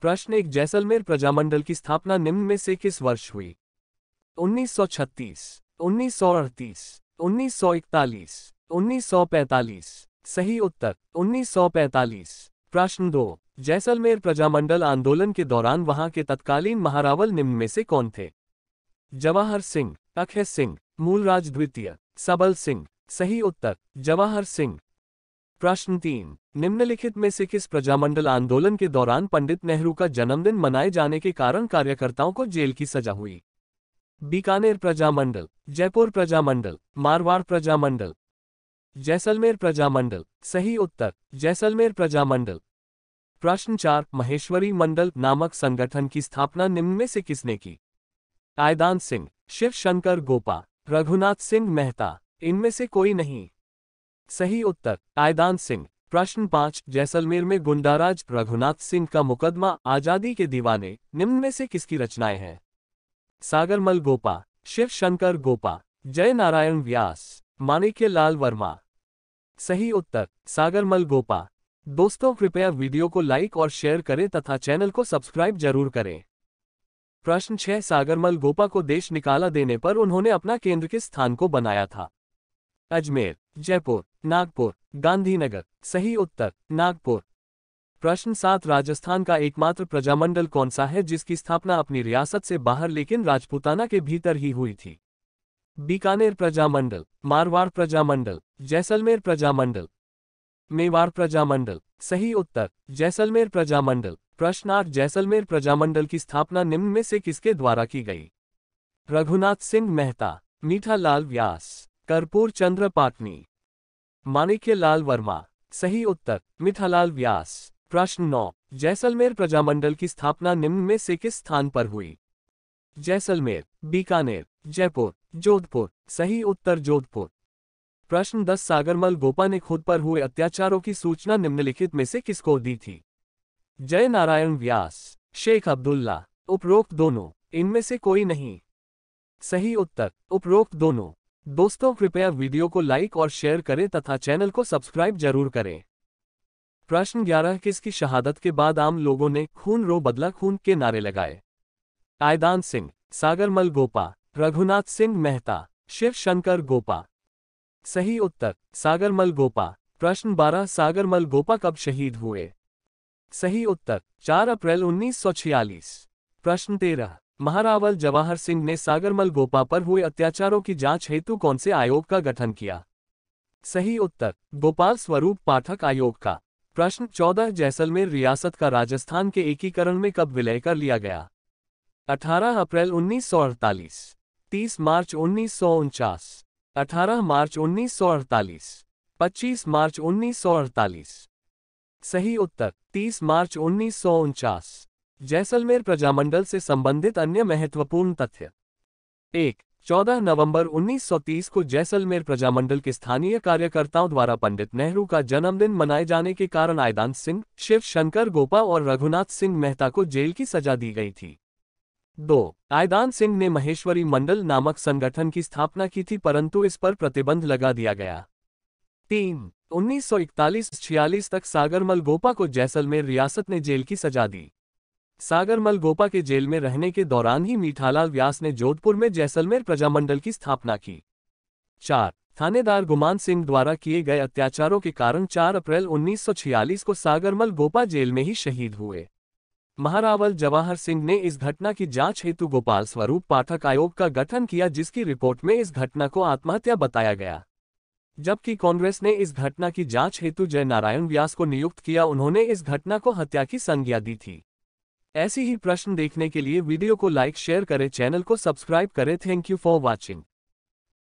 प्रश्न एक जैसलमेर प्रजामंडल की स्थापना निम्न में से किस वर्ष हुई 1936, 1938, 1941, 1945। सही उत्तर 1945। प्रश्न दो जैसलमेर प्रजामंडल आंदोलन के दौरान वहां के तत्कालीन महारावल निम्न में से कौन थे जवाहर सिंह अखय सिंह मूलराज द्वितीय सबल सिंह सही उत्तर जवाहर सिंह प्रश्न तीन निम्नलिखित में से किस प्रजामंडल आंदोलन के दौरान पंडित नेहरू का जन्मदिन मनाए जाने के कारण कार्यकर्ताओं को जेल की सजा हुई बीकानेर प्रजामंडल जयपुर प्रजामंडल मारवाड़ प्रजामंडल जैसलमेर प्रजामंडल सही उत्तर जैसलमेर प्रजामंडल प्रश्न चार महेश्वरी मंडल नामक संगठन की स्थापना निम्न में से किसने की आयदान सिंह शिव शंकर गोपा रघुनाथ सिंह मेहता इनमें से कोई नहीं सही उत्तर आयदान सिंह प्रश्न पाँच जैसलमेर में गुंडाराज रघुनाथ सिंह का मुकदमा आजादी के दीवाने निम्न में से किसकी रचनाएं हैं सागरमल गोपा शिव शंकर गोपा जय नारायण व्यास माणिक्य लाल वर्मा सही उत्तर सागरमल गोपा दोस्तों कृपया वीडियो को लाइक और शेयर करें तथा चैनल को सब्सक्राइब जरूर करें प्रश्न छह सागरमल गोपा को देश निकाला देने पर उन्होंने अपना केंद्र के स्थान को बनाया था अजमेर जयपुर नागपुर गांधीनगर सही उत्तर नागपुर प्रश्न सात राजस्थान का एकमात्र प्रजामंडल कौन सा है जिसकी स्थापना अपनी रियासत से बाहर लेकिन राजपूताना के भीतर ही हुई थी बीकानेर प्रजामंडल मारवाड़ प्रजामंडल जैसलमेर प्रजामंडल मेवाड़ प्रजामंडल सही उत्तर जैसलमेर प्रजामंडल प्रश्न आठ जैसलमेर प्रजामंडल की स्थापना निम्न में से किसके द्वारा की गई रघुनाथ सिंह मेहता मीठा लाल व्यास कर्पूर चंद्र पाटनी माणिक्य लाल वर्मा सही उत्तर मिथालाल व्यास प्रश्न नौ जैसलमेर प्रजामंडल की स्थापना निम्न में से किस स्थान पर हुई जैसलमेर बीकानेर जयपुर जोधपुर सही उत्तर जोधपुर प्रश्न दस सागरमल गोपा ने खुद पर हुए अत्याचारों की सूचना निम्नलिखित में से किसको दी थी जय नारायण व्यास शेख अब्दुल्ला उपरोक्त दोनों इनमें से कोई नहीं सही उत्तर उपरोक्त दोनों दोस्तों कृपया वीडियो को लाइक और शेयर करें तथा चैनल को सब्सक्राइब जरूर करें प्रश्न ग्यारह किसकी शहादत के बाद आम लोगों ने खून रो बदला खून के नारे लगाए आयदान सिंह सागरमल गोपा रघुनाथ सिंह मेहता शिव शंकर गोपा सही उत्तर सागरमल गोपा प्रश्न बारह सागरमल गोपा कब शहीद हुए सही उत्तर 4 अप्रैल 1946 प्रश्न तेरह महारावल जवाहर सिंह ने सागरमल गोपा पर हुए अत्याचारों की जांच हेतु कौन से आयोग का गठन किया सही उत्तर गोपाल स्वरूप पाठक आयोग का प्रश्न चौदह जैसलमेर रियासत का राजस्थान के एकीकरण में कब विलय कर लिया गया 18 अप्रैल उन्नीस 30 मार्च उन्नीस 18 मार्च अड़तालीस 25 मार्च अड़तालीस सही उत्तर 30 मार्च उन्नीस जैसलमेर प्रजामंडल से संबंधित अन्य महत्वपूर्ण तथ्य एक 14 नवंबर 1930 को जैसलमेर प्रजामंडल के स्थानीय कार्यकर्ताओं द्वारा पंडित नेहरू का जन्मदिन मनाए जाने के कारण आयदान सिंह शिव शंकर गोपा और रघुनाथ सिंह मेहता को जेल की सजा दी गई थी दो आयदान सिंह ने महेश्वरी मंडल नामक संगठन की स्थापना की थी परंतु इस पर प्रतिबंध लगा दिया गया तीन 1941 सौ तक सागरमल गोपा को जैसलमेर रियासत ने जेल की सजा दी सागरमल गोपा के जेल में रहने के दौरान ही मीठालाल व्यास ने जोधपुर में जैसलमेर प्रजामंडल की स्थापना की चार थानेदार गुमान सिंह द्वारा किए गए अत्याचारों के कारण 4 अप्रैल 1946 को सागरमल गोपा जेल में ही शहीद हुए महारावल जवाहर सिंह ने इस घटना की जांच हेतु गोपाल स्वरूप पाठक आयोग का गठन किया जिसकी रिपोर्ट में इस घटना को आत्महत्या बताया गया जबकि कांग्रेस ने इस घटना की जांच हेतु जय नारायण व्यास को नियुक्त किया उन्होंने इस घटना को हत्या की संज्ञा दी थी ऐसी ही प्रश्न देखने के लिए वीडियो को लाइक शेयर करें चैनल को सब्सक्राइब करें थैंक यू फॉर वॉचिंग